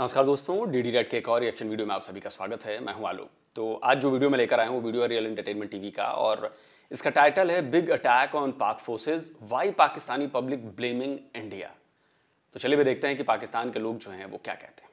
नमस्कार दोस्तों D D red के एक और रिएक्शन वीडियो में आप सभी का स्वागत है मैं हूं आलोक तो आज जो वीडियो मैं लेकर आया हूं वो वीडियो है रियल एंटरटेनमेंट टीवी का और इसका टाइटल है big attack on Pak forces why Pakistani public blaming India तो चलिए भी देखते हैं कि पाकिस्तान के लोग जो हैं वो क्या कहते हैं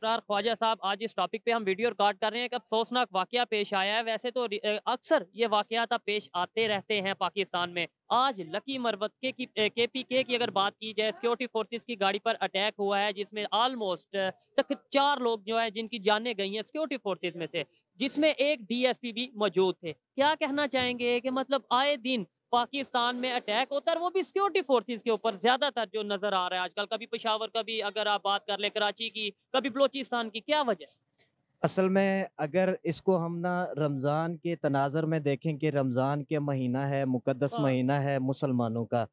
इकरार ख्वाजा साहब आज इस टॉपिक पे हम वीडियो रिकॉर्ड कर रहे हैं कि अब अफसोसनाक वाक्य पेश आया है वैसे तो अक्सर ये वाक़ात अब पेश आते रहते हैं पाकिस्तान में आज लकी मरवत के की के पी के की अगर बात की जाए सिक्योरिटी फोर्सेस की गाड़ी पर अटैक हुआ है जिसमें ऑलमोस्ट तक चार लोग जो है जिनकी जाने गई हैं सिक्योरिटी फोर्सेज में से जिसमें एक डीएसपी भी मौजूद थे क्या कहना चाहेंगे कि मतलब आए दिन पाकिस्तान में अटैक होता है वो भी सिक्योरिटी फोर्सेस के ऊपर ज्यादातर जो नजर आ रहा है आजकल कभी पेशावर कभी अगर आप बात कर ले कराची की कभी बलोचिस्तान की क्या वजह असल में अगर इसको हम ना रमज़ान के तनाजर में देखें कि रमज़ान के महीना है मुकदस हाँ। महीना है मुसलमानों का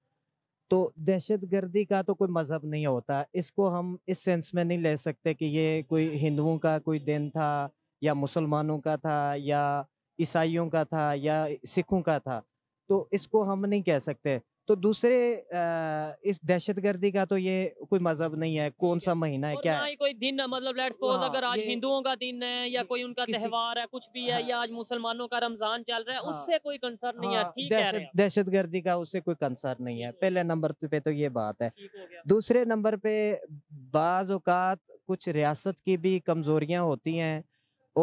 तो दहशत गर्दी का तो कोई मज़हब नहीं होता इसको हम इस सेंस में नहीं ले सकते कि ये कोई हिंदुओं का कोई दिन था या मुसलमानों का था या ईसाइयों का था या सिखों का था तो इसको हम नहीं कह सकते तो दूसरे इस दहशत गर्दी का तो ये कोई मजहब नहीं है कौन सा महीना है क्या है कोई दिन है मतलब लेट्स सपोज हाँ, अगर आज हिंदुओं का दिन है या कोई उनका त्यौहार है कुछ भी हाँ, है या आज मुसलमानों का रमजान चल रहा है हाँ, उससे कोई कंसर्न नहीं है हाँ, ठीक है दहशतगर्दी का उससे कोई कंसर्न नहीं है पहले नंबर पे तो ये बात है दूसरे नंबर पे बाज अवत कुछ रियासत की भी कमजोरियाँ होती हैं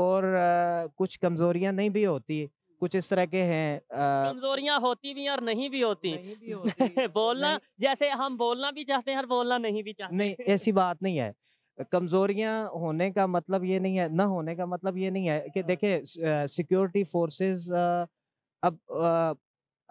और कुछ कमजोरियाँ नहीं भी होती कुछ इस तरह के हैं कमजोरियां होती भी और नहीं भी होती, नहीं भी होती। बोलना नहीं। जैसे हम बोलना भी चाहते हैं और बोलना नहीं भी चाहते नहीं ऐसी बात नहीं है कमजोरियां होने का मतलब ये नहीं है ना होने का मतलब ये नहीं है कि देखे सिक्योरिटी फोर्सेस अब आ,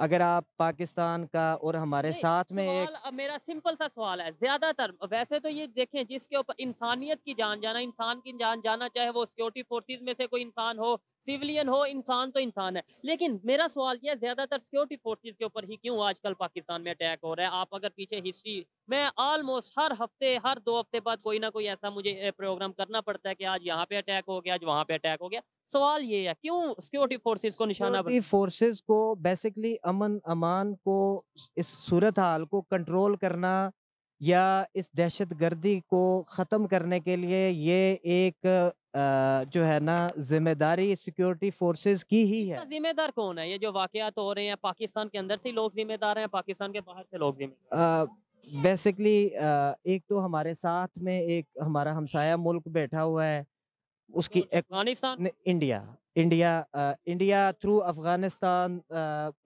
अगर आप पाकिस्तान का और हमारे साथ में एक मेरा सिंपल सा सवाल है ज्यादातर वैसे तो ये देखें जिसके ऊपर इंसानियत की जान जाना इंसान की जान जाना चाहे वो सिक्योरिटी फोर्सेस में से कोई इंसान हो सिविलियन हो इंसान तो इंसान है लेकिन मेरा सवाल यह ज्यादातर सिक्योरिटी फोर्सेज के ऊपर ही क्यों आजकल पाकिस्तान में अटैक हो रहा है आप अगर पीछे हिस्ट्री मैं ऑलमोस्ट हर हफ्ते हर दो हफ्ते बाद कोई ना कोई ऐसा मुझे प्रोग्राम करना पड़ता है कि आज यहाँ पे अटैक हो गया आज वहाँ पे अटैक हो गया सवाल ये है क्यों सिक्योरिटी फोर्सेज को निशाना फोर्सेज को बेसिकली अमन अमान को इस सूरत हाल को कंट्रोल करना या इस दहशत गर्दी को ख़त्म करने के लिए ये एक जो है ना जिम्मेदारी सिक्योरिटी फोर्सेस की ही अच्छा, है जिम्मेदार कौन है ये जो वाकयात हो रहे हैं पाकिस्तान के अंदर से लोग जिम्मेदार हैं पाकिस्तान के बाहर से लोग जिम्मेदार बेसिकली एक तो हमारे साथ में एक हमारा हमसाया मुल्क बैठा हुआ है उसकी Afghanistan India India India through Afghanistan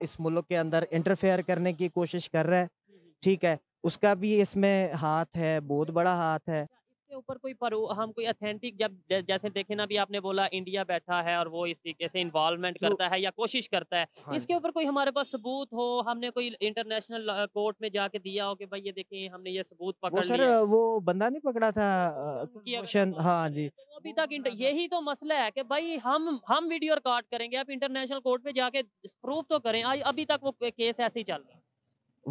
इस मुल्क के अंदर इंटरफेयर करने की कोशिश कर रहा है हम्म, हम्म। ठीक है उसका भी इसमें हाथ है बहुत बड़ा हाथ है अच्छा, इसके ऊपर कोई पर हम कोई अथेंटिक जब जैसे देखे ना भी आपने बोला इंडिया बैठा है और वो इस तरीके से इन्वॉल्वमेंट करता है या कोशिश करता है हाँ। इसके ऊपर कोई हमारे पास सबूत हो हमने कोई इंटरनेशनल कोर्ट में जाके दिया हो कि भाई ये देखें हमने ये सबूत पकड़ा वो सर वो बंदा नहीं पकड़ा था हाँ जी तो अभी तक यही तो मसला है कि भाई हम हम वीडियो रिकॉर्ड करेंगे आप इंटरनेशनल कोर्ट में जाके प्रूफ तो करें अभी तक वो केस ऐसे ही चल रहा है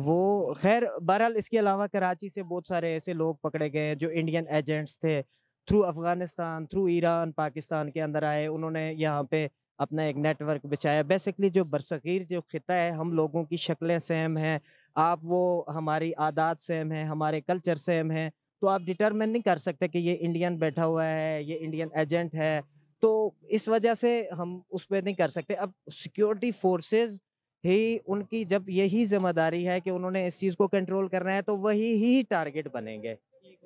वो खैर बहरहाल इसके अलावा कराची से बहुत सारे ऐसे लोग पकड़े गए जो इंडियन एजेंट्स थे through Afghanistan through Iran Pakistan के अंदर आए उन्होंने यहाँ पे अपना एक नेटवर्क बिछाया बेसिकली जो बरसीर जो ख़िता है हम लोगों की शक्लें सेम हैं आप वो हमारी आदात सेम है हमारे कल्चर सेम है तो आप डिटर्मिन नहीं कर सकते कि ये इंडियन बैठा हुआ है ये इंडियन एजेंट है तो इस वजह से हम उस पर नहीं कर सकते अब सिक्योरिटी फोर्सेज ही उनकी जब यही जिम्मेदारी है कि उन्होंने इस चीज़ को कंट्रोल करना है तो वही ही टारगेट बनेंगे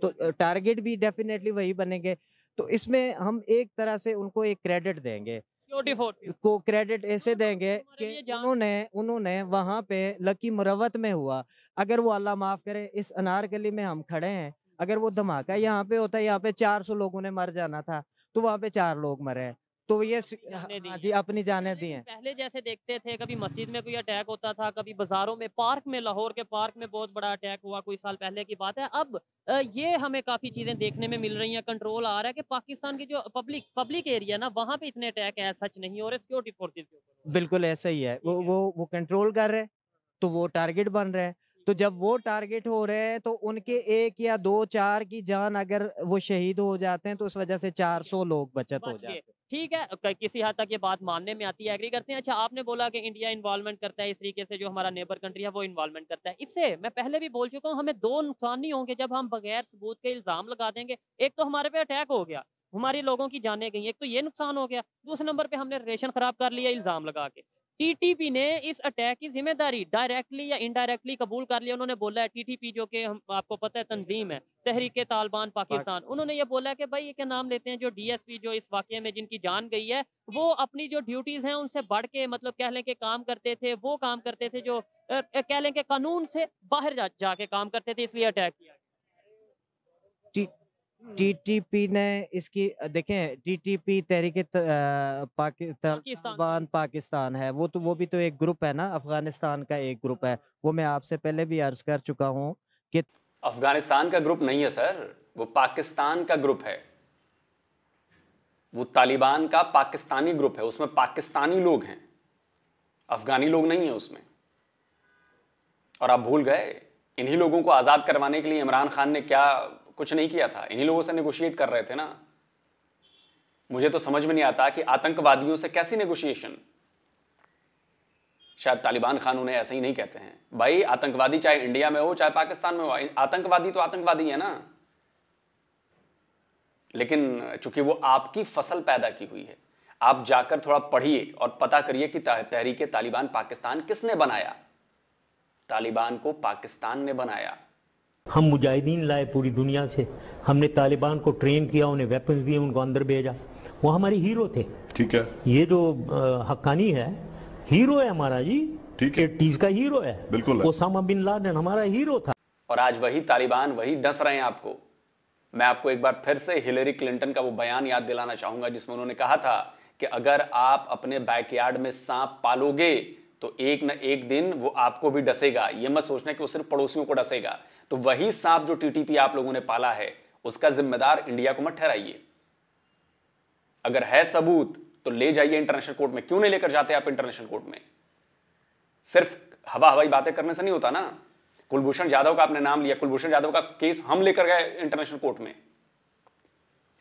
तो टारगेट भी डेफिनेटली वही बनेंगे तो इसमें हम एक तरह से उनको एक क्रेडिट देंगे को क्रेडिट ऐसे देंगे कि उन्होंने उन्होंने वहाँ पे लकी मुरवत में हुआ अगर वो अल्लाह माफ़ करे इस अनार गली में हम खड़े हैं अगर वो धमाका यहाँ पे होता है यहाँ पे 400 लोगों ने मर जाना था तो वहाँ पे चार लोग मरे हैं तो ये हाँ जी अपनी जाने दी है पहले जैसे देखते थे कभी मस्जिद में कोई अटैक होता था कभी बाजारों में पार्क में लाहौर के पार्क में बहुत बड़ा अटैक हुआ कोई साल पहले की बात है अब ये हमें काफी चीजें देखने में मिल रही हैं कंट्रोल आ रहा है कि पाकिस्तान की जो पब्लिक पब्लिक एरिया ना वहाँ पे इतने अटैक है सच नहीं और सिक्योरिटी फोर्सेज बिल्कुल ऐसा ही है वो वो वो कंट्रोल कर रहे तो वो टारगेट बन रहे हैं तो जब वो टारगेट हो रहे हैं तो उनके एक या दो चार की जान अगर वो शहीद हो जाते हैं तो उस वजह से 400 लोग बचत हो जाते हैं ठीक है किसी हद तक ये बात मानने में आती है एग्री करते हैं अच्छा आपने बोला कि इंडिया इन्वॉल्वमेंट करता है इस तरीके से जो हमारा नेबर कंट्री है वो इन्वॉल्वमेंट करता है इससे मैं पहले भी बोल चुका हूँ हमें दो नुकसान नहीं होंगे जब हम बगैर सबूत के इल्ज़ाम लगा देंगे एक तो हमारे पे अटैक हो गया हमारे लोगों की जाने गई एक तो ये नुकसान हो गया दूसरे नंबर पर हमने रिलेशन खराब कर लिया इल्ज़ाम लगा के टीटीपी ने इस अटैक की जिम्मेदारी डायरेक्टली या इनडायरेक्टली कबूल कर लिया उन्होंने बोला है टीटीपी जो कि हम आपको पता है तंजीम है तहरीक तालिबान पाकिस्तान उन्होंने ये बोला कि भाई ये क्या नाम लेते हैं जो डीएसपी जो इस वाक्य में जिनकी जान गई है वो अपनी जो ड्यूटीज़ हैं उनसे बढ़ के मतलब कह लें कि काम करते थे वो काम करते थे जो कह लें कि कानून से बाहर जा, जाके काम करते थे इसलिए अटैक किया टीटीपी हम्म। ने इसकी देखें टीटीपी तहरीके पाकिस्तान पाकिस्तान है वो तो वो भी तो एक ग्रुप है ना अफगानिस्तान का एक ग्रुप है वो मैं आपसे पहले भी अर्ज कर चुका हूँ कि अफगानिस्तान का ग्रुप नहीं है सर वो पाकिस्तान का ग्रुप है वो तालिबान का पाकिस्तानी ग्रुप है उसमें पाकिस्तानी लोग हैं अफगानी लोग नहीं है उसमें और आप भूल गए इन्हीं लोगों को आज़ाद करवाने के लिए इमरान खान ने क्या कुछ नहीं किया था इन्हीं लोगों से नेगोशिएट कर रहे थे ना मुझे तो समझ में नहीं आता कि आतंकवादियों से कैसी नेगोशिएशन शायद तालिबान खान उन्हें ऐसे ही नहीं कहते हैं भाई आतंकवादी चाहे इंडिया में हो चाहे पाकिस्तान में हो आतंकवादी तो आतंकवादी है ना लेकिन चूंकि वो आपकी फसल पैदा की हुई है आप जाकर थोड़ा पढ़िए और पता करिए कि तहरीके तालिबान पाकिस्तान किसने बनाया तालिबान को पाकिस्तान ने बनाया हम मुजाहिदीन लाए पूरी दुनिया से हमने तालिबान को ट्रेन किया उन्हें वेपन्स दिए उनको अंदर भेजा वो हमारे हीरो थे ठीक है ये जो हक्कानी है हीरो है हमारा जी ठीक है टीज का हीरो है बिल्कुल ओसामा बिन लादेन हमारा हीरो था और आज वही तालिबान वही दस रहे हैं आपको मैं आपको एक बार फिर से हिलेरी क्लिंटन का वो बयान याद दिलाना चाहूंगा जिसमें उन्होंने कहा था कि अगर आप अपने बैकयार्ड में सांप पालोगे तो एक न एक दिन वो आपको भी डसेगा ये मत सोचना कि वो सिर्फ पड़ोसियों को डसेगा तो वही सांप जो टीटीपी आप लोगों ने पाला है उसका जिम्मेदार इंडिया को मत ठहराइए अगर है सबूत तो ले जाइए इंटरनेशनल कोर्ट में क्यों नहीं लेकर जाते आप इंटरनेशनल कोर्ट में सिर्फ हवा हवाई बातें करने से नहीं होता ना कुलभूषण यादव का आपने नाम लिया कुलभूषण यादव का केस हम लेकर गए इंटरनेशनल कोर्ट में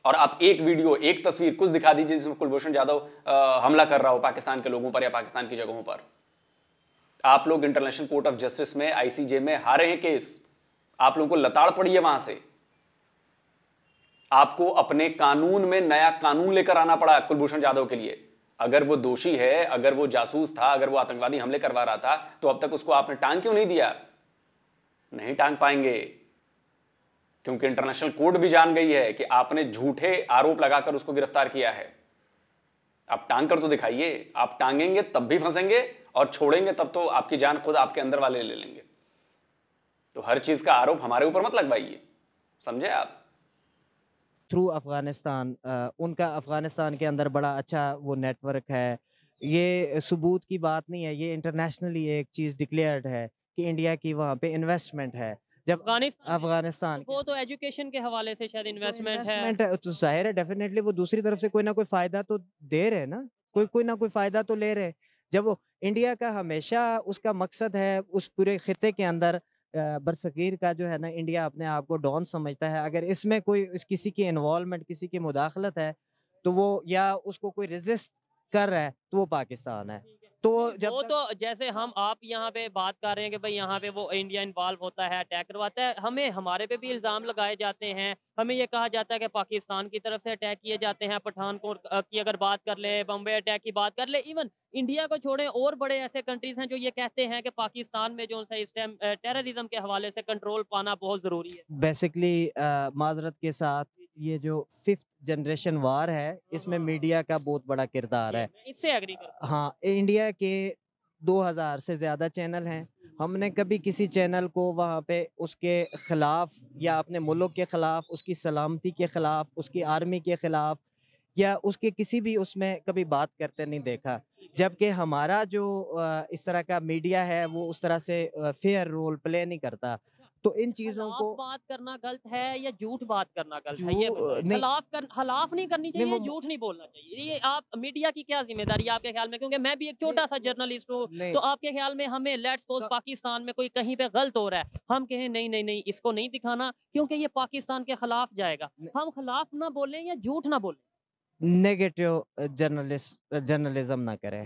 और आप एक वीडियो एक तस्वीर कुछ दिखा दीजिए जिसमें कुलभूषण यादव हमला कर रहा हो पाकिस्तान के लोगों पर या पाकिस्तान की जगहों पर आप लोग इंटरनेशनल कोर्ट ऑफ जस्टिस में आईसीजे में हारे हैं केस आप लोगों को लताड़ पड़ी है वहां से आपको अपने कानून में नया कानून लेकर आना पड़ा कुलभूषण जाधव के लिए अगर वो दोषी है अगर वो जासूस था अगर वो आतंकवादी हमले करवा रहा था तो अब तक उसको आपने टांग क्यों नहीं दिया नहीं टांग पाएंगे क्योंकि इंटरनेशनल कोर्ट भी जान गई है कि आपने झूठे आरोप लगाकर उसको गिरफ्तार किया है आप टांग कर तो दिखाइए आप टांगेंगे तब भी फंसेंगे और छोड़ेंगे तब तो आपकी जान खुद आपके अंदर वाले ले लेंगे तो हर चीज का आरोप हमारे ऊपर मत लगवाइए समझे आप थ्रू अफगानिस्तान उनका अफगानिस्तान के अंदर बड़ा अच्छा वो नेटवर्क है ये सबूत की बात नहीं है ये इंटरनेशनली एक चीज़ डिक्लेयर्ड है कि इंडिया की वहाँ पे इन्वेस्टमेंट है जब अफगानिस्तान वो तो एजुकेशन के हवाले से शायद इन्वेस्टमेंट, तो है तो जाहिर है डेफिनेटली वो दूसरी तरफ से कोई ना कोई फायदा तो दे रहे ना कोई कोई ना कोई फायदा तो ले रहे जब वो इंडिया का हमेशा उसका मकसद है उस पूरे खत्े के अंदर बरसगीर का जो है ना इंडिया अपने आप को डॉन समझता है अगर इसमें कोई इस किसी की इन्वॉलमेंट किसी की मुदाखलत है तो वो या उसको कोई रिजिस्ट कर रहा है तो वो पाकिस्तान है तो जब वो तो जैसे हम आप यहाँ पे बात कर रहे हैं कि भाई यहाँ पे वो इंडिया इन्वॉल्व होता है अटैक करवाता है हमें हमारे पे भी इल्ज़ाम लगाए जाते हैं हमें ये कहा जाता है कि पाकिस्तान की तरफ से अटैक किए जाते हैं पठानकोट की अगर बात कर ले बम्बे अटैक की बात कर ले इवन इंडिया को छोड़े और बड़े ऐसे कंट्रीज हैं जो ये कहते हैं कि पाकिस्तान में जो है इस टाइम टेररिज्म के हवाले से कंट्रोल पाना बहुत ज़रूरी है बेसिकली माजरत के साथ ये जो फिफ्थ जनरेशन वार है इसमें मीडिया का बहुत बड़ा किरदार है इससे हाँ इंडिया के 2000 से ज़्यादा चैनल हैं हमने कभी किसी चैनल को वहाँ पे उसके ख़िलाफ़ या अपने मुल्क के ख़िलाफ़ उसकी सलामती के ख़िलाफ़ उसकी आर्मी के ख़िलाफ़ या उसके किसी भी उसमें कभी बात करते नहीं देखा जबकि हमारा जो इस तरह का मीडिया है वो उस तरह से फेयर रोल प्ले नहीं करता तो इन अच्छा, चीजों को बात करना गलत है या झूठ बात करना गलत है ये नहीं, हलाफ कर हलाफ नहीं करनी चाहिए झूठ नहीं बोलना चाहिए ये आप मीडिया की क्या जिम्मेदारी है आपके ख्याल में क्योंकि मैं भी एक छोटा सा जर्नलिस्ट हूँ तो आपके ख्याल में हमें लेट्स सपोज तो पाकिस्तान में कोई कहीं पे गलत हो रहा है हम कहें नहीं नहीं नहीं इसको नहीं दिखाना क्योंकि ये पाकिस्तान के खिलाफ जाएगा हम खिलाफ ना बोले या झूठ ना बोले नेगेटिव जर्नलिस्ट जर्नलिज्म ना करें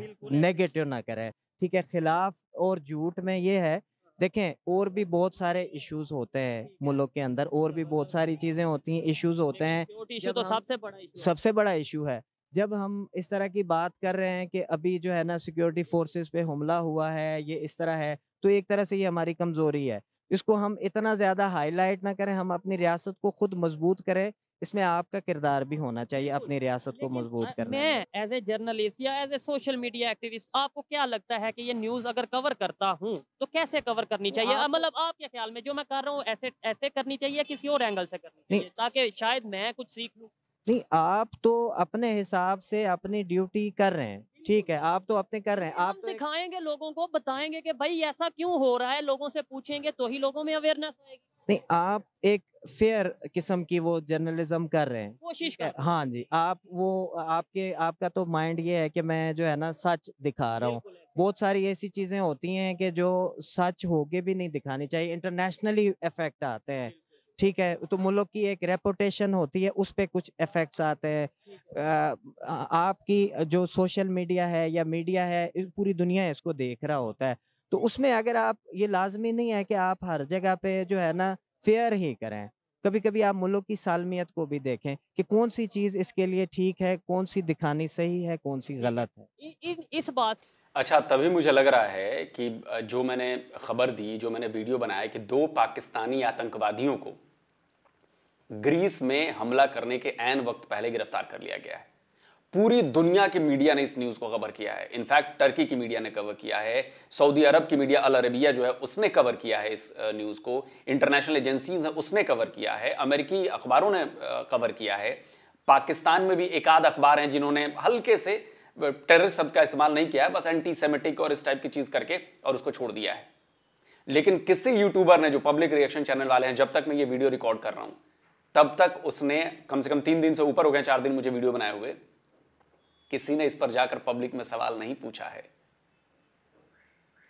नेगेटिव ना करें ठीक है खिलाफ और झूठ में ये है देखें और भी बहुत सारे इश्यूज होते हैं मुल्क के अंदर और भी बहुत सारी चीजें होती हैं इश्यूज होते हैं तो सबसे बड़ा सबसे बड़ा इशू है जब हम इस तरह की बात कर रहे हैं कि अभी जो है ना सिक्योरिटी फोर्सेस पे हमला हुआ है ये इस तरह है तो एक तरह से ये हमारी कमजोरी है इसको हम इतना ज्यादा हाईलाइट ना करें हम अपनी रियासत को खुद मजबूत करें इसमें आपका किरदार भी होना चाहिए अपनी रियासत को मजबूत करने मैं एज ए जर्नलिस्ट या as a social media activist आपको क्या लगता है कि ये न्यूज अगर कवर करता हूँ तो कैसे कवर करनी तो चाहिए मतलब आपके ख्याल में जो मैं कर रहा हूँ ऐसे ऐसे करनी चाहिए किसी और एंगल से करनी चाहिए ताकि शायद मैं कुछ सीख लू नहीं आप तो अपने हिसाब से अपनी ड्यूटी कर रहे हैं ठीक है आप तो अपने कर रहे हैं आप तो दिखाएंगे लोगों को बताएंगे कि भाई ऐसा क्यों हो रहा है लोगों से पूछेंगे तो ही लोगों में अवेयरनेस आएगी नहीं आप एक फेयर किस्म की वो जर्नलिज्म कर रहे हैं कोशिश कर हाँ जी आप वो आपके आपका तो माइंड ये है कि मैं जो है ना सच दिखा रहा हूँ बहुत सारी ऐसी चीज़ें होती हैं कि जो सच होके भी नहीं दिखानी चाहिए इंटरनेशनली इफेक्ट आते हैं ठीक है तो मुल्क की एक रेपुटेशन होती है उस पर कुछ इफेक्ट्स आते हैं आपकी जो सोशल मीडिया है या मीडिया है पूरी दुनिया इसको देख रहा होता है तो उसमें अगर आप ये लाजमी नहीं है कि आप हर जगह पे जो है ना फेयर ही करें कभी कभी आप मुल्क की सालमियत को भी देखें कि कौन सी चीज़ इसके लिए ठीक है कौन सी दिखानी सही है कौन सी गलत है इ, इस बात अच्छा तभी मुझे लग रहा है कि जो मैंने खबर दी जो मैंने वीडियो बनाया कि दो पाकिस्तानी आतंकवादियों को ग्रीस में हमला करने के एन वक्त पहले गिरफ्तार कर लिया गया है पूरी दुनिया की मीडिया ने इस न्यूज को कवर किया है इनफैक्ट टर्की की मीडिया ने कवर किया है सऊदी अरब की मीडिया अल अरबिया जो है उसने कवर किया है इस न्यूज को इंटरनेशनल एजेंसी उसने कवर किया है अमेरिकी अखबारों ने कवर किया है पाकिस्तान में भी एक आध अखबार हैं जिन्होंने हल्के से टेररिस्ट शब्द का इस्तेमाल नहीं किया है बस एंटी सेमेटिक और इस टाइप की चीज करके और उसको छोड़ दिया है लेकिन किसी यूट्यूबर ने जो पब्लिक रिएक्शन चैनल वाले हैं जब तक मैं ये वीडियो रिकॉर्ड कर रहा हूं तब तक उसने कम से कम तीन दिन से ऊपर हो गए चार दिन मुझे वीडियो बनाए हुए किसी ने इस पर जाकर पब्लिक में सवाल नहीं पूछा है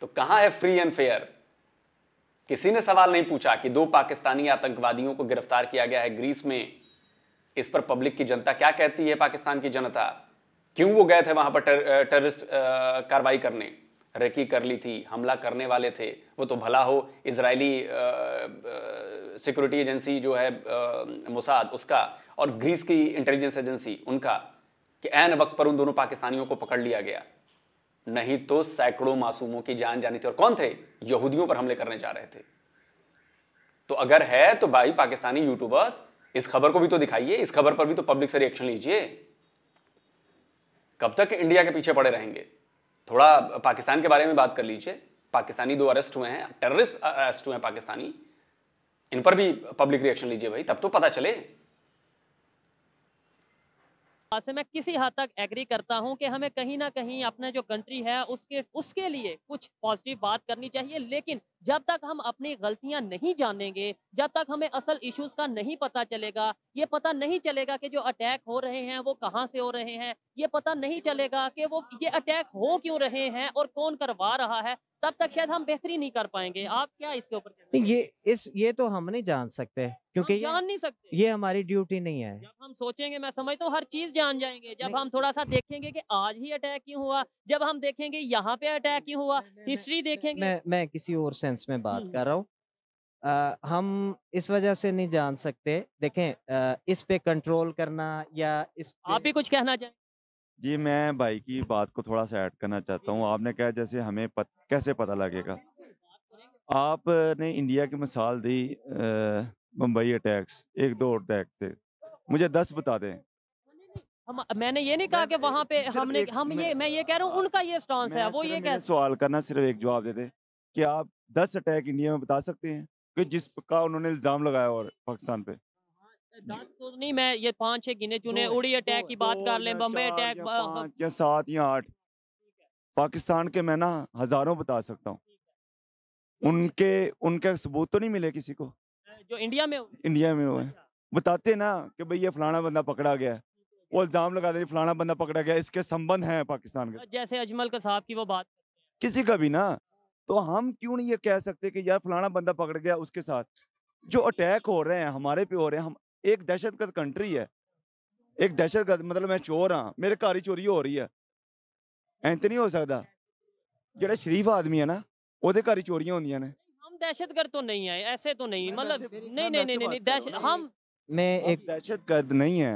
तो कहां है फ्री एंड फेयर किसी ने सवाल नहीं पूछा कि दो पाकिस्तानी आतंकवादियों को गिरफ्तार किया गया है ग्रीस में इस पर पब्लिक की जनता क्या कहती है पाकिस्तान की जनता क्यों वो गए थे वहां पर टेर, टेररिस्ट कार्रवाई करने रेकी कर ली थी हमला करने वाले थे वो तो भला हो इसराइली सिक्योरिटी एजेंसी जो है मुसाद उसका और ग्रीस की इंटेलिजेंस एजेंसी उनका कि एन वक्त पर उन दोनों पाकिस्तानियों को पकड़ लिया गया नहीं तो सैकड़ों मासूमों की जान जानी थी और कौन थे यहूदियों पर हमले करने जा रहे थे तो अगर है तो भाई पाकिस्तानी यूट्यूबर्स इस खबर को भी तो दिखाइए इस खबर पर भी तो पब्लिक से रिएक्शन लीजिए कब तक इंडिया के पीछे पड़े रहेंगे थोड़ा पाकिस्तान के बारे में बात कर लीजिए पाकिस्तानी दो अरेस्ट हुए हैं टेररिस्ट अरेस्ट हुए हैं पाकिस्तानी इन पर भी पब्लिक रिएक्शन लीजिए भाई तब तो पता चले हाँ, से मैं किसी हद तक एग्री करता हूं कि हमें कहीं ना कहीं अपने जो कंट्री है उसके उसके लिए कुछ पॉजिटिव बात करनी चाहिए लेकिन जब तक हम अपनी गलतियां नहीं जानेंगे जब तक हमें असल इश्यूज का नहीं पता चलेगा ये पता नहीं चलेगा कि जो अटैक हो रहे हैं वो कहाँ से हो रहे हैं ये पता नहीं चलेगा कि वो ये अटैक हो क्यों रहे हैं और कौन करवा रहा है तब तक शायद हम बेहतरी नहीं कर पाएंगे आप क्या इसके ऊपर ये इस ये तो हम नहीं जान सकते क्योंकि जान नहीं सकते ये हमारी ड्यूटी नहीं है जब हम सोचेंगे मैं समझता तो हूँ हर चीज जान जाएंगे जब हम थोड़ा सा देखेंगे कि आज ही अटैक क्यों हुआ जब हम देखेंगे यहाँ पे अटैक क्यों हुआ हिस्ट्री देखेंगे मैं मैं किसी और सेंस में बात हम्म। कर रहा हूँ आ, हम इस वजह से नहीं जान सकते देखें आ, इस पे कंट्रोल करना या इस पे... आप भी कुछ कहना चाहें जी मैं भाई की बात को थोड़ा सा ऐड करना चाहता हूँ आपने कहा जैसे हमें पत, कैसे पता लगेगा आपने इंडिया की मिसाल दी मुंबई अटैक्स एक दो अटैक थे मुझे दस बता दें हम मैंने ये नहीं कहा कि वहाँ पे हमने हम ये मैं ये कह रहा हूँ उनका ये स्टांस है वो ये कह सवाल करना सिर्फ एक जवाब दे कि आप दस अटैक इंडिया में बता सकते हैं कि जिसका उन्होंने इल्ज़ाम लगाया और पाकिस्तान पे तो नहीं मैं ये पांच छह गिने चुने उड़ी अटैक की बात कर लें बम्बे अटैक या, सात या आठ पाकिस्तान के मैं ना हजारों बता सकता हूँ उनके उनके सबूत तो नहीं मिले किसी को जो इंडिया में इंडिया में हुए अच्छा। बताते ना कि भाई ये फलाना बंदा पकड़ा गया वो इल्ज़ाम लगा दे फलाना बंदा पकड़ा गया इसके संबंध है पाकिस्तान के जैसे अजमल का साहब की वो बात किसी का भी ना हाँ। तो हम क्यों नहीं ये कह सकते कि यार फलाना बंदा पकड़ गया उसके साथ जो अटैक हो रहे हैं हमारे पे हो रहे हैं हम एक दहशतगर्द कंट्री है एक दहशतगर्द मतलब मैं चोर हाँ मेरे घर ही चोरी हो रही है ऐंत तो नहीं हो सकता ਜਿਹੜਾ शरीफ आदमी है ना वो घर ही चोरिया होंगे ने हम दहशतगर्द तो नहीं है ऐसे तो नहीं मतलब नहीं नहीं नहीं नहीं दहशत हम मैं एक दहशतगर्द नहीं है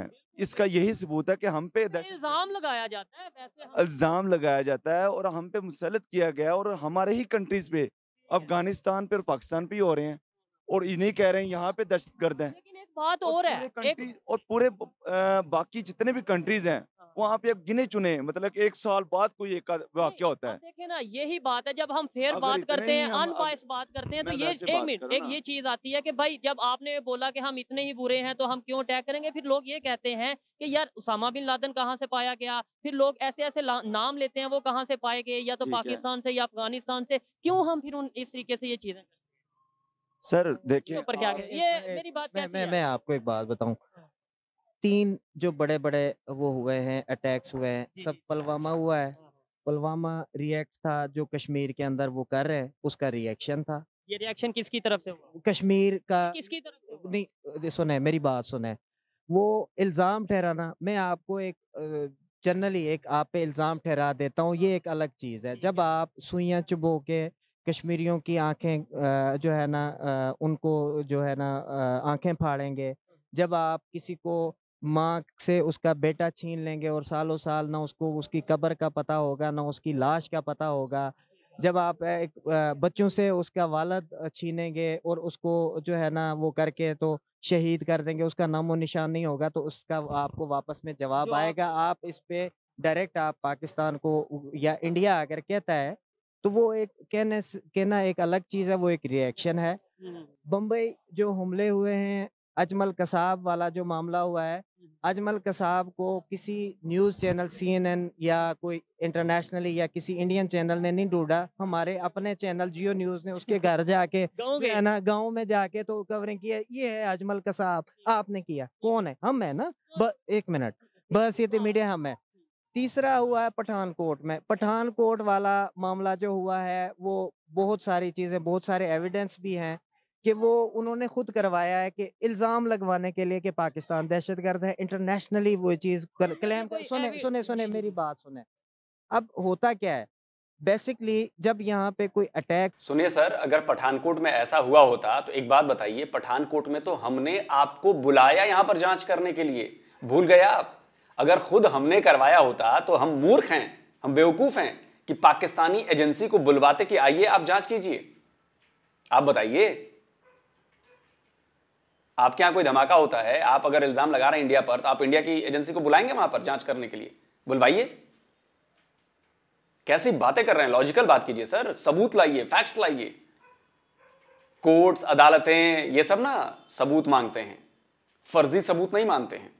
इसका यही सबूत है कि हम पे इल्जाम लगाया जाता है वैसे इल्जाम लगाया जाता है और हम पे मुसलत किया गया और हमारे ही कंट्रीज पे अफगानिस्तान पे और पाकिस्तान पे हो रहे हैं और इन्हें कह रहे हैं यहाँ पे दहशत गर्द है बात और, और है एक... और पूरे बाकी जितने भी कंट्रीज हैं हाँ। वहाँ पे गिने चुने मतलब एक साल बाद कोई एक वाक्य होता है देखिए ना यही बात है जब हम फिर बात करते हैं अनबायस बात करते हैं तो ये एक मिनट एक ये चीज आती है कि भाई जब आपने बोला कि हम इतने ही बुरे हैं तो हम क्यों अटैक करेंगे फिर लोग ये कहते हैं कि यार उसामा बिन लादन कहाँ से पाया गया फिर लोग ऐसे ऐसे नाम लेते हैं वो कहाँ से पाए गए या तो पाकिस्तान से या अफगानिस्तान से क्यों हम फिर इस तरीके से ये चीजें सर देखिए ऊपर क्या ये मेरी बात कैसी मैं, है मैं आपको एक बात बताऊं हाँ। तीन जो बड़े बड़े वो हुए हैं अटैक्स हुए हैं सब पुलवामा हुआ है हाँ, हाँ। पुलवामा रिएक्ट था जो कश्मीर के अंदर वो कर रहे हैं उसका रिएक्शन था ये रिएक्शन किसकी तरफ से हुआ कश्मीर का किसकी तरफ से नहीं सुने मेरी बात सुने वो इल्ज़ाम ठहराना मैं आपको एक जनरली एक आप पे इल्ज़ाम ठहरा देता हूँ ये एक अलग चीज़ है जब आप सुइयां चुबो के कश्मीरियों की आंखें जो है ना उनको जो है ना आंखें फाड़ेंगे जब आप किसी को माँ से उसका बेटा छीन लेंगे और सालों साल ना उसको उसकी कब्र का पता होगा ना उसकी लाश का पता होगा जब आप एक बच्चों से उसका वालद छीनेंगे और उसको जो है ना वो करके तो शहीद कर देंगे उसका नामो निशान नहीं होगा तो उसका आपको वापस में जवाब आएगा आप इस पे डायरेक्ट आप पाकिस्तान को या इंडिया अगर कहता है तो वो एक कहने कहना एक अलग चीज है वो एक रिएक्शन है बम्बई जो हमले हुए हैं अजमल कसाब वाला जो मामला हुआ है अजमल कसाब को किसी न्यूज़ चैनल एन या कोई इंटरनेशनली या किसी इंडियन चैनल ने नहीं ढूंढा हमारे अपने चैनल जियो न्यूज़ ने उसके घर जाके है ना गाँव में जाके तो कवरिंग किया ये है अजमल कसाब आपने किया कौन है हम है ना ब, एक मिनट बस ये तो मीडिया हम है तीसरा हुआ है पठानकोट में पठानकोट वाला मामला जो हुआ है वो बहुत सारी चीज़ें बहुत सारे एविडेंस भी हैं कि वो उन्होंने खुद करवाया है कि इल्ज़ाम लगवाने के लिए कि पाकिस्तान दहशत गर्द है इंटरनेशनली वो चीज़ कर क्लेम कर सुने सुने सुने मेरी बात सुने अब होता क्या है बेसिकली जब यहाँ पे कोई अटैक सुनिए सर अगर पठानकोट में ऐसा हुआ होता तो एक बात बताइए पठानकोट में तो हमने आपको बुलाया यहाँ पर जांच करने के लिए भूल गया आप अगर खुद हमने करवाया होता तो हम मूर्ख हैं हम बेवकूफ हैं कि पाकिस्तानी एजेंसी को बुलवाते कि आइए आप जांच कीजिए आप बताइए आपके यहां कोई धमाका होता है आप अगर इल्जाम लगा रहे हैं इंडिया पर तो आप इंडिया की एजेंसी को बुलाएंगे वहां पर जांच करने के लिए बुलवाइए कैसी बातें कर रहे हैं लॉजिकल बात कीजिए सर सबूत लाइए फैक्ट्स लाइए कोर्ट्स अदालतें ये सब ना सबूत मांगते हैं फर्जी सबूत नहीं मानते हैं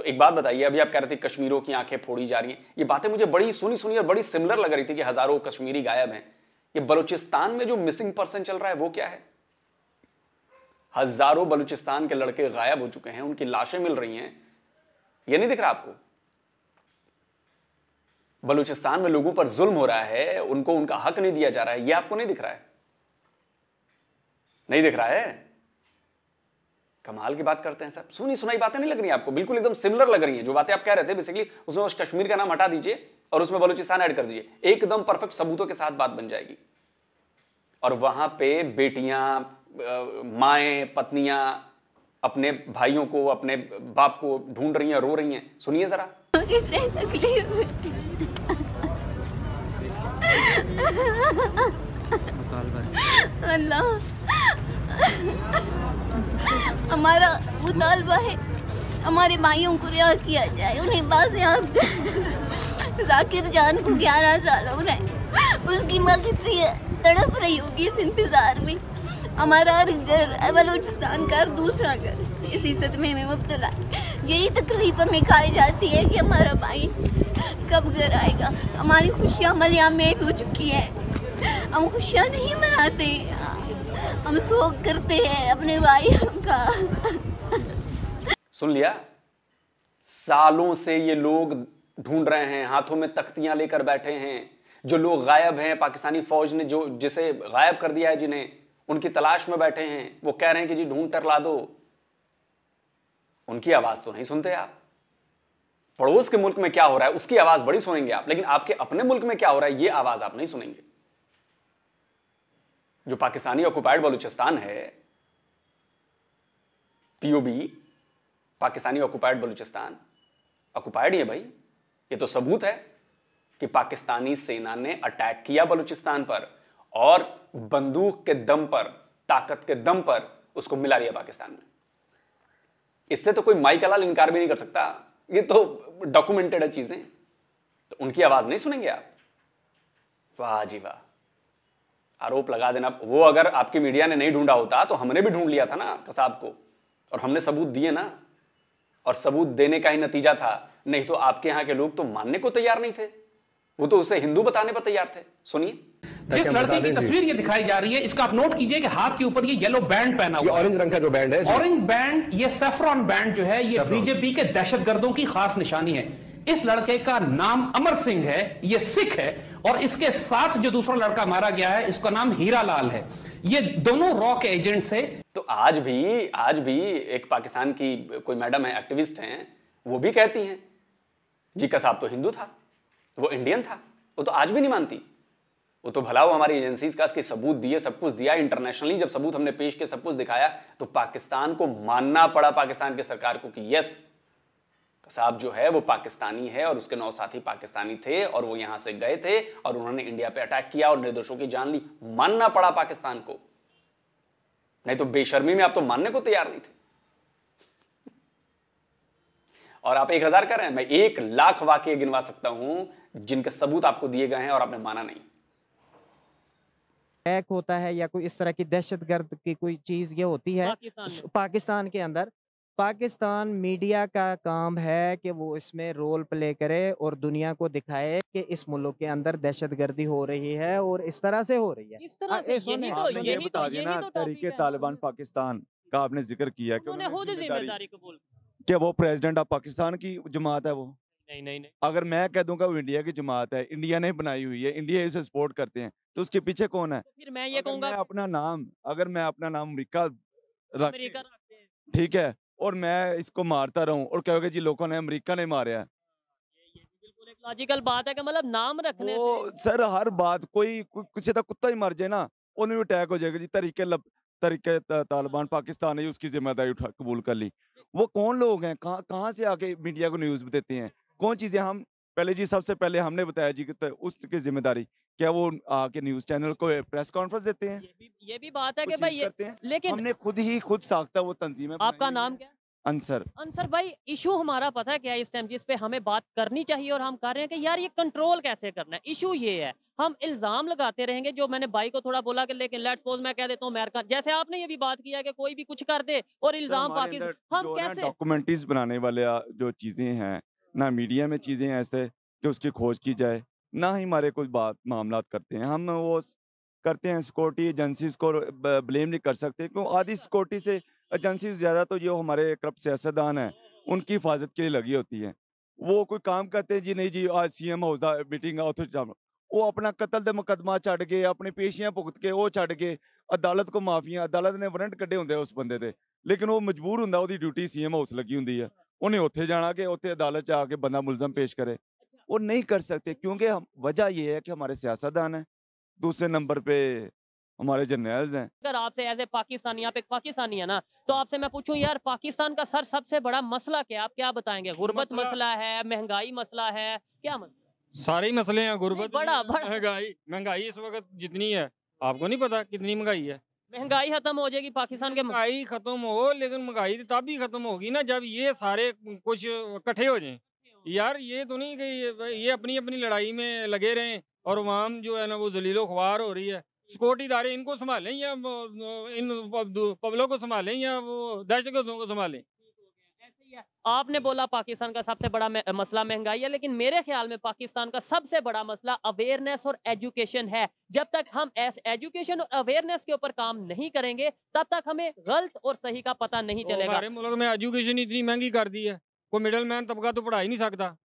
तो एक बात बताइए अभी आप कह रहे थे कश्मीरों की आंखें फोड़ी जा रही हैं ये बातें मुझे बड़ी सुनी सुनी और बड़ी सिमिलर लग रही थी कि हजारों कश्मीरी गायब हैं ये बलूचिस्तान में जो मिसिंग पर्सन चल रहा है वो क्या है हजारों बलूचिस्तान के लड़के गायब हो चुके हैं उनकी लाशें मिल रही हैं ये नहीं दिख रहा आपको बलूचिस्तान में लोगों पर जुल्म हो रहा है उनको उनका हक नहीं दिया जा रहा है यह आपको नहीं दिख रहा है नहीं दिख रहा है कमाल की बात करते हैं सर सुनी सुनाई बातें नहीं लग रही आपको बिल्कुल एकदम सिमिलर लग रही है जो बातें आप कह रहे थे बेसिकली उसमें उस कश्मीर का नाम हटा दीजिए और उसमें बलूचिस्तान ऐड कर दीजिए एकदम परफेक्ट सबूतों के साथ बात बन जाएगी और वहां पे बेटियां माए पत्नियां अपने भाइयों को अपने बाप को ढूंढ रही हैं रो रही हैं सुनिए जरा अल्लाह हमारा मुतालबा है हमारे भाइयों को रिहा किया जाए उन्हें पास यहाँ जाकिर जान को ग्यारह साल हो रहे उसकी माँ कितनी तड़प रही होगी इस इंतज़ार में हमारा हर घर बलोचिस्तान का दूसरा घर इसी सदमे में मुबतला यही तकलीफ हमें खाई जाती है कि हमारा भाई कब घर आएगा हमारी खुशियाँ मलिया मेट हो चुकी है हम खुशियाँ नहीं मनाते हम शोक करते हैं अपने भाई का सुन लिया सालों से ये लोग ढूंढ रहे हैं हाथों में तख्तियां लेकर बैठे हैं जो लोग गायब हैं पाकिस्तानी फौज ने जो जिसे गायब कर दिया है जिन्हें उनकी तलाश में बैठे हैं वो कह रहे हैं कि जी ढूंढ कर ला दो उनकी आवाज तो नहीं सुनते आप पड़ोस के मुल्क में क्या हो रहा है उसकी आवाज बड़ी सुनेंगे आप लेकिन आपके अपने मुल्क में क्या हो रहा है ये आवाज आप नहीं सुनेंगे जो पाकिस्तानी ऑक्यूपाइड बलूचिस्तान है POB Pakistani occupied Balochistan occupied है भाई ये तो सबूत है कि पाकिस्तानी सेना ने अटैक किया बलूचिस्तान पर और बंदूक के दम पर ताकत के दम पर उसको मिला लिया पाकिस्तान में इससे तो कोई माई कलाल इनकार भी नहीं कर सकता ये तो डॉक्यूमेंटेड है चीजें तो उनकी आवाज नहीं सुनेंगे आप वाह जी वाह आरोप लगा देना वो अगर आपके मीडिया ने नहीं ढूंढा होता तो हमने भी ढूंढ लिया था ना कसाब को और हमने सबूत दिए ना और सबूत देने का ही नतीजा था नहीं तो आपके यहाँ के लोग तो मानने को तैयार नहीं थे वो तो उसे हिंदू बताने पर तैयार थे सुनिए जिस लड़के की तस्वीर ये दिखाई जा रही है इसका आप नोट कीजिए कि हाथ के ऊपर ये येलो बैंड पहना हुआ ऑरेंज रंग का जो बैंड है ऑरेंज बैंड ये सेफ्रॉन बैंड जो है ये बीजेपी के दहशतगर्दों की खास निशानी है इस लड़के का नाम अमर सिंह है ये सिख है और इसके साथ जो दूसरा लड़का मारा गया है इसका नाम हीरा लाल है ये दोनों रॉ के एजेंट से तो आज भी आज भी एक पाकिस्तान की कोई मैडम है एक्टिविस्ट हैं वो भी कहती हैं का साहब तो हिंदू था वो इंडियन था वो तो आज भी नहीं मानती वो तो भला वो हमारी एजेंसीज का इसके सबूत दिए सब कुछ दिया इंटरनेशनली जब सबूत हमने पेश के सब कुछ दिखाया तो पाकिस्तान को मानना पड़ा पाकिस्तान की सरकार को कि यस साहब जो है वो पाकिस्तानी है और उसके नौ साथी पाकिस्तानी थे और वो यहां से गए थे और उन्होंने इंडिया पे अटैक किया और निर्दोषों की जान ली मानना पड़ा पाकिस्तान को नहीं तो बेशर्मी में आप तो मानने को तैयार नहीं थे और आप एक हजार कर रहे हैं मैं एक लाख वाक्य गिनवा सकता हूं जिनके सबूत आपको दिए गए हैं और आपने माना नहीं होता है या कोई इस तरह की दहशत गर्द की कोई चीज ये होती है पाकिस्तान, पाकिस्तान के अंदर पाकिस्तान मीडिया का काम है कि वो इसमें रोल प्ले करे और दुनिया को दिखाए कि इस मुल्क के अंदर दहशतगर्दी हो रही है और इस तरह से हो रही है इस तरह हाँ, से ये तो, तो, तो बता तरीके तालिबान पाकिस्तान का आपने जिक्र किया क्या वो प्रेसिडेंट ऑफ पाकिस्तान की जमात है वो नहीं नहीं नहीं अगर मैं कह दूंगा वो इंडिया की जमात है इंडिया ने बनाई हुई है इंडिया इसे सपोर्ट करते हैं तो उसके पीछे कौन है तो फिर मैं ये कहूंगा अपना नाम अगर मैं अपना नाम अमरीका ठीक है और मैं इसको मारता रहूं और कहोगे जी लोगों ने अमेरिका ने मारा है बात है कि मतलब नाम रखने वो सर हर बात कोई किसी का कुत्ता ही मर जाए ना उन्हें भी अटैक हो जाएगा जी तरीके लब तरीके तालिबान पाकिस्तान ने उसकी जिम्मेदारी उठा कबूल कर ली वो कौन लोग हैं कहाँ कहाँ से आके मीडिया को न्यूज़ देते हैं कौन चीज़ें हम पहले जी सबसे पहले हमने बताया जी तो उसकी जिम्मेदारी क्या वो आके न्यूज चैनल को प्रेस कॉन्फ्रेंस देते हैं ये भी, ये भी बात है कि भाई ये, लेकिन हमने खुद ही खुद साखता वो तंजीमें आपका नाम क्या अंसर अंसर भाई इशू हमारा पता है क्या इस टाइम जिस पे हमें बात करनी चाहिए और हम कर रहे हैं कि यार ये कंट्रोल कैसे करना है इशू ये है हम इल्जाम लगाते रहेंगे जो मैंने भाई को थोड़ा बोला कि लेकिन लेट्स सपोज मैं कह देता हूँ अमेरिका जैसे आपने ये भी बात किया कि कोई भी कुछ कर दे और इल्जाम पाकिस्तान हम कैसे डॉक्यूमेंट्रीज बनाने वाले जो चीजें हैं ना मीडिया में चीज़ें ऐसे कि उसकी खोज की जाए ना ही हमारे कुछ बात मामला करते हैं हम वो करते हैं सिक्योरिटी एजेंसीज को ब्लेम नहीं कर सकते क्यों आधी सिक्योरिटी से एजेंसी ज़्यादा तो जो हमारे करप्ट सियासतदान हैं उनकी हिफाजत के लिए लगी होती है वो कोई काम करते हैं जी नहीं जी आज C M house meeting authority ਉਹ ਆਪਣਾ ਕਤਲ ਦੇ ਮੁਕਦਮਾ ਛੱਡ ਕੇ ਆਪਣੀ ਪੇਸ਼ੀਆਂ ਭੁਗਤ ਕੇ ਉਹ ਛੱਡ ਕੇ ਅਦਾਲਤ ਕੋ ਮਾਫੀਆਂ ਅਦਾਲਤ ਨੇ ਵਾਰੰਟ ਕੱਢੇ ਹੁੰਦੇ ਉਸ ਬੰਦੇ ਦੇ ਲੇਕਿਨ ਉਹ ਮਜਬੂਰ ਹੁੰਦਾ ਉਹਦੀ ਡਿਊਟੀ ਸੀਐਮ ਹਾਊਸ ਲੱਗੀ ਹੁੰਦੀ ਆ उन्हें उत्थे जाना ਕਿ उत्थे अदालत 'ਚ के बंदा मुलजम पेश करे अच्छा। वो नहीं कर सकते क्योंकि हम वजह ये है कि हमारे सियासतदान हैं दूसरे नंबर पे हमारे जर्नल्स हैं अगर आपसे ऐसे पाकिस्तानी आप एक पाकिस्तानी है ना तो आपसे मैं पूछूं यार पाकिस्तान का सर सबसे बड़ा मसला क्या आप क्या बताएंगे गुर्बत मसला, मसला है महंगाई मसला है क्या मसला सारे मसले हैं गुर्बत बड़ा महंगाई महंगाई इस वक्त जितनी है आपको नहीं पता कितनी महंगाई है महंगाई खत्म हो जाएगी पाकिस्तान के महंगाई खत्म हो लेकिन महंगाई तो तब ही खत्म होगी ना जब ये सारे कुछ इकट्ठे हो जाए यार ये तो नहीं कि ये अपनी अपनी लड़ाई में लगे रहें और वाम जो है ना वो जलीलो खुआर हो रही है सिक्योरिटी इदारे इनको संभालें या इन पबलों को संभालें या वो दहशत गर्दों को संभालें आपने बोला पाकिस्तान का सबसे बड़ा मसला महंगाई है लेकिन मेरे ख्याल में पाकिस्तान का सबसे बड़ा मसला अवेयरनेस और एजुकेशन है जब तक हम एजुकेशन और अवेयरनेस के ऊपर काम नहीं करेंगे तब तक हमें गलत और सही का पता नहीं चलेगा हमारे मुल्क में एजुकेशन इतनी महंगी कर दी है कोई मिडल मैन तबका तो पढ़ा ही नहीं सकता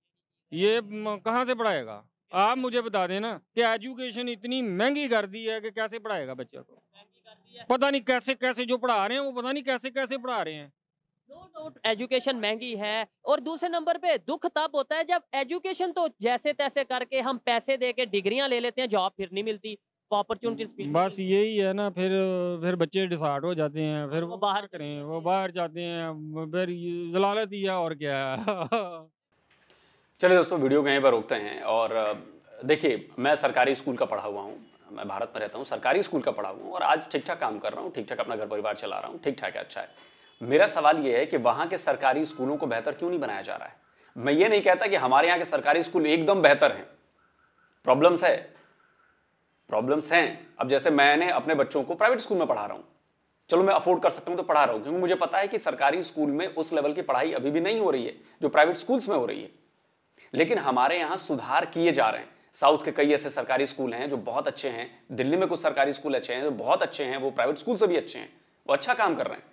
ये कहाँ से पढ़ाएगा आप मुझे बता देना कि एजुकेशन इतनी महंगी कर दी है कि कैसे पढ़ाएगा बच्चे को पता नहीं कैसे कैसे जो पढ़ा रहे हैं वो पता नहीं कैसे कैसे पढ़ा रहे हैं नो डाउट एजुकेशन महंगी है और दूसरे नंबर पे दुख तब होता है जब एजुकेशन तो जैसे तैसे करके हम पैसे दे के डिग्रियां ले लेते हैं जॉब फिर नहीं मिलती अपॉर्चुनिटीज बस यही है ना फिर फिर बच्चे डिसाइड हो जाते हैं फिर वो बाहर करें वो बाहर जाते हैं फिर जलालत ही है और क्या चलिए दोस्तों वीडियो को यहीं पर रोकते हैं और देखिए मैं सरकारी स्कूल का पढ़ा हुआ हूँ मैं भारत में रहता हूँ सरकारी स्कूल का पढ़ा हुआ हूँ और आज ठीक ठाक काम कर रहा हूँ ठीक ठाक अपना घर परिवार चला रहा हूँ ठीक ठाक है अच्छा है मेरा सवाल यह है कि वहां के सरकारी स्कूलों को बेहतर क्यों नहीं बनाया जा रहा है मैं ये नहीं कहता कि हमारे यहाँ के सरकारी स्कूल एकदम बेहतर हैं प्रॉब्लम्स है प्रॉब्लम्स हैं अब जैसे मैंने अपने बच्चों को प्राइवेट स्कूल में पढ़ा रहा हूं चलो मैं अफोर्ड कर सकता हूं तो पढ़ा रहा हूं क्योंकि मुझे पता है कि सरकारी स्कूल में उस लेवल की पढ़ाई अभी भी नहीं हो रही है जो प्राइवेट स्कूल्स में हो रही है लेकिन हमारे यहाँ सुधार किए जा रहे हैं साउथ के कई ऐसे सरकारी स्कूल हैं जो बहुत अच्छे हैं दिल्ली में कुछ सरकारी स्कूल अच्छे हैं जो बहुत अच्छे हैं वो प्राइवेट स्कूल से भी अच्छे हैं वो अच्छा काम कर रहे हैं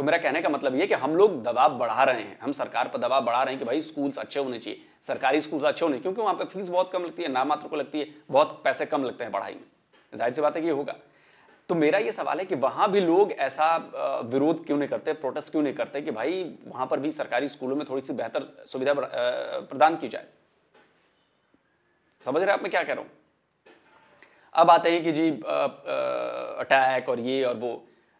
तो मेरा कहने का मतलब ये कि हम लोग दबाव बढ़ा रहे हैं हम सरकार पर दबाव बढ़ा रहे हैं कि भाई स्कूल्स अच्छे होने चाहिए सरकारी स्कूल्स अच्छे होने चाहिए क्योंकि वहाँ पर फीस बहुत कम लगती है नामात्र को लगती है बहुत पैसे कम लगते हैं पढ़ाई में जाहिर सी बात है कि ये होगा तो मेरा ये सवाल है कि वहाँ भी लोग ऐसा विरोध क्यों नहीं करते प्रोटेस्ट क्यों नहीं करते कि भाई वहाँ पर भी सरकारी स्कूलों में थोड़ी सी बेहतर सुविधा प्रदान की जाए समझ रहे आप मैं क्या कह रहा हूँ अब आते हैं कि जी अटैक और ये और वो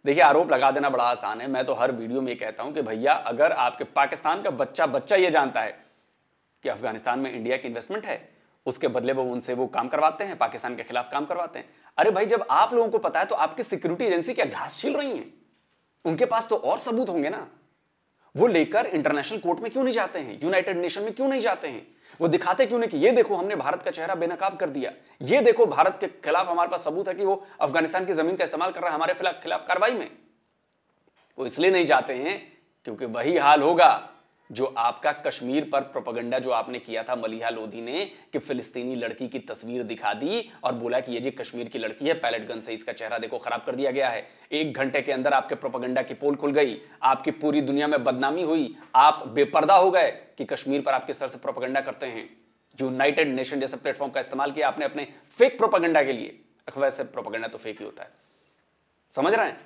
देखिए आरोप लगा देना बड़ा आसान है मैं तो हर वीडियो में कहता हूं कि भैया अगर आपके पाकिस्तान का बच्चा बच्चा ये जानता है कि अफगानिस्तान में इंडिया की इन्वेस्टमेंट है उसके बदले वो उनसे वो काम करवाते हैं पाकिस्तान के खिलाफ काम करवाते हैं अरे भाई जब आप लोगों को पता है तो आपकी सिक्योरिटी एजेंसी क्या घास छील रही है उनके पास तो और सबूत होंगे ना वो लेकर इंटरनेशनल कोर्ट में क्यों नहीं जाते हैं यूनाइटेड नेशन में क्यों नहीं जाते हैं वो दिखाते क्यों नहीं कि ये देखो हमने भारत का चेहरा बेनकाब कर दिया ये देखो भारत के खिलाफ हमारे पास सबूत है कि वो अफगानिस्तान की जमीन का इस्तेमाल कर रहा है हमारे खिलाफ कार्रवाई में वो इसलिए नहीं जाते हैं क्योंकि वही हाल होगा जो आपका कश्मीर पर प्रोपगंडा जो आपने किया था मलिहा लोधी ने कि फिलिस्तीनी लड़की की तस्वीर दिखा दी और बोला कि ये जी कश्मीर की लड़की है पैलेट गन से इसका चेहरा देखो खराब कर दिया गया है एक घंटे के अंदर आपके प्रोपगंडा की पोल खुल गई आपकी पूरी दुनिया में बदनामी हुई आप बेपर्दा हो गए कि कश्मीर पर आप किस तरह से प्रोपगंडा करते हैं यूनाइटेड नेशन जैसे प्लेटफॉर्म का इस्तेमाल किया आपने अपने फेक प्रोपगंडा के लिए से प्रोपगंडा तो फेक ही होता है समझ रहे हैं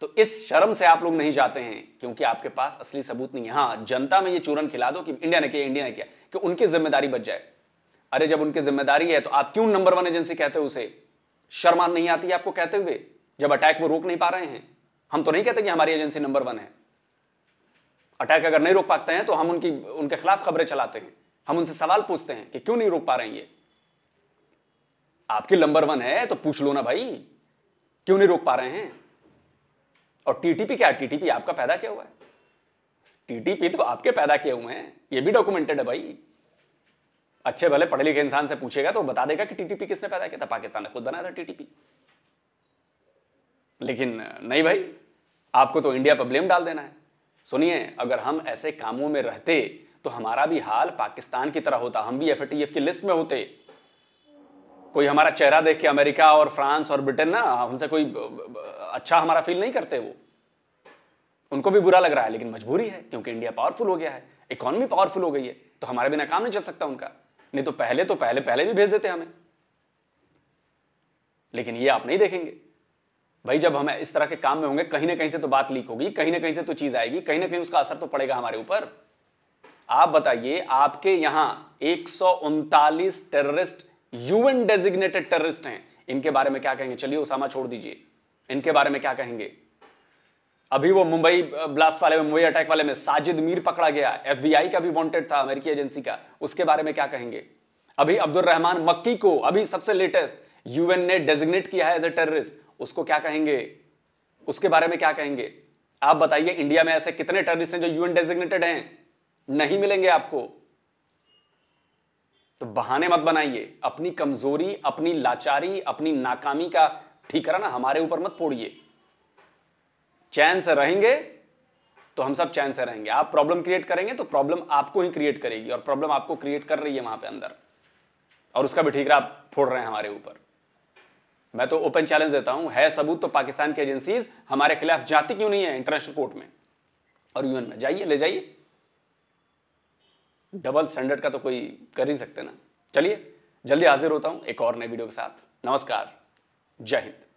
तो इस शर्म से आप लोग नहीं जाते हैं क्योंकि आपके पास असली सबूत नहीं है हाँ जनता में ये चूरन खिला दो कि इंडिया ने किया इंडिया ने किया कि उनकी जिम्मेदारी बच जाए अरे जब उनकी जिम्मेदारी है तो आप क्यों नंबर वन एजेंसी कहते हो उसे शर्मा नहीं आती आपको कहते हुए जब अटैक वो रोक नहीं पा रहे हैं हम तो नहीं कहते कि हमारी एजेंसी नंबर वन है अटैक अगर नहीं रोक पाते हैं तो हम उनकी उनके खिलाफ खबरें चलाते हैं हम उनसे सवाल पूछते हैं कि क्यों नहीं रोक पा रहे हैं ये आपकी नंबर वन है तो पूछ लो ना भाई क्यों नहीं रोक पा रहे हैं और टीटीपी क्या टीटीपी आपका पैदा क्या हुआ है टीटीपी तो आपके पैदा किए हुए हैं ये भी डॉक्यूमेंटेड है भाई अच्छे भले पढ़े लिखे इंसान से पूछेगा तो बता देगा कि टीटीपी किसने पैदा किया था पाकिस्तान ने खुद बनाया था टीटीपी लेकिन नहीं भाई आपको तो इंडिया पर ब्लेम डाल देना है सुनिए अगर हम ऐसे कामों में रहते तो हमारा भी हाल पाकिस्तान की तरह होता हम भी एफ की लिस्ट में होते कोई हमारा चेहरा देख के अमेरिका और फ्रांस और ब्रिटेन ना हमसे कोई अच्छा हमारा फील नहीं करते वो उनको भी बुरा लग रहा है लेकिन मजबूरी है क्योंकि इंडिया पावरफुल हो गया है इकोनॉमी पावरफुल हो गई है तो हमारे बिना काम नहीं चल सकता उनका नहीं तो पहले तो पहले पहले भी भेज देते हमें लेकिन ये आप नहीं देखेंगे भाई जब हम इस तरह के काम में होंगे कहीं ना कहीं से तो बात लीक होगी कहीं ना कहीं से तो चीज आएगी कहीं ना कहीं उसका असर तो पड़ेगा हमारे ऊपर आप बताइए आपके यहां एक टेररिस्ट यूएन डेजिग्नेटेड टेररिस्ट हैं इनके बारे में क्या कहेंगे चलिए उसामा छोड़ दीजिए इनके बारे में क्या कहेंगे अभी वो मुंबई ब्लास्ट वाले में मुंबई अटैक वाले में साजिद मीर पकड़ा गया एफबीआई का भी वांटेड था अमेरिकी एजेंसी का उसके बारे में क्या कहेंगे अभी अब्दुल रहमान मक्की को अभी सबसे लेटेस्ट यूएन ने डेजिग्नेट किया है एज ए टेररिस्ट उसको क्या कहेंगे उसके बारे में क्या कहेंगे आप बताइए इंडिया में ऐसे कितने टेररिस्ट हैं जो यूएन डेजिग्नेटेड हैं नहीं मिलेंगे आपको तो बहाने मत बनाइए अपनी कमजोरी अपनी लाचारी अपनी नाकामी का ठीकरा ना हमारे ऊपर मत फोड़िए चैन से रहेंगे तो हम सब चैन से रहेंगे आप प्रॉब्लम क्रिएट करेंगे तो प्रॉब्लम आपको ही क्रिएट करेगी और प्रॉब्लम आपको क्रिएट कर रही है वहां पे अंदर और उसका भी ठीकरा आप फोड़ रहे हैं हमारे ऊपर मैं तो ओपन चैलेंज देता हूं है सबूत तो पाकिस्तान की एजेंसीज हमारे खिलाफ जाती क्यों नहीं है इंटरनेशनल कोर्ट में और यूएन में जाइए ले जाइए डबल स्टैंडर्ड का तो कोई कर ही सकते ना चलिए जल्दी हाजिर होता हूं एक और नए वीडियो के साथ नमस्कार जय हिंद